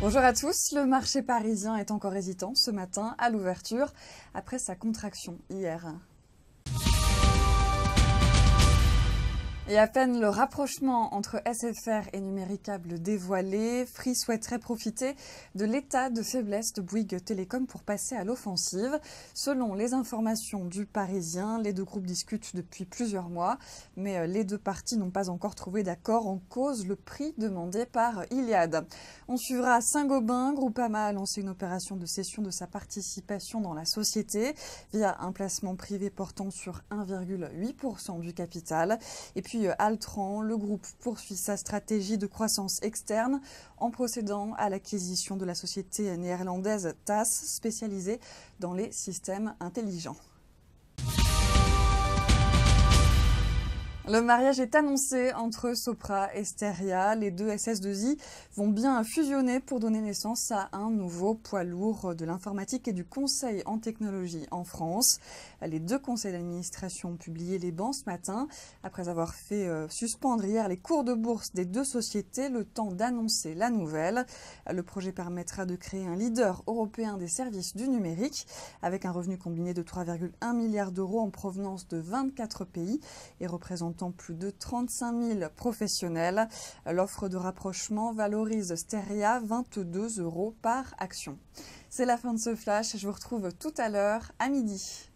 Bonjour à tous. Le marché parisien est encore hésitant ce matin à l'ouverture après sa contraction hier. Et à peine le rapprochement entre SFR et Numéricable dévoilé, Free souhaiterait profiter de l'état de faiblesse de Bouygues Télécom pour passer à l'offensive. Selon les informations du Parisien, les deux groupes discutent depuis plusieurs mois, mais euh, les deux parties n'ont pas encore trouvé d'accord en cause le prix demandé par Iliad. On suivra Saint-Gobain. Groupama a lancé une opération de cession de sa participation dans la société via un placement privé portant sur 1,8% du capital. Et puis euh, Altran, le groupe poursuit sa stratégie de croissance externe en procédant à l'acquisition de la société néerlandaise TAS, spécialisée dans les systèmes intelligents. Le mariage est annoncé entre Sopra et Steria. Les deux SS2I vont bien fusionner pour donner naissance à un nouveau poids lourd de l'informatique et du conseil en technologie en France. Les deux conseils d'administration ont publié les bancs ce matin. Après avoir fait euh, suspendre hier les cours de bourse des deux sociétés, le temps d'annoncer la nouvelle. Le projet permettra de créer un leader européen des services du numérique avec un revenu combiné de 3,1 milliards d'euros en provenance de 24 pays et représentant plus de 35 000 professionnels. L'offre de rapprochement valorise Steria 22 euros par action. C'est la fin de ce flash. Je vous retrouve tout à l'heure à midi.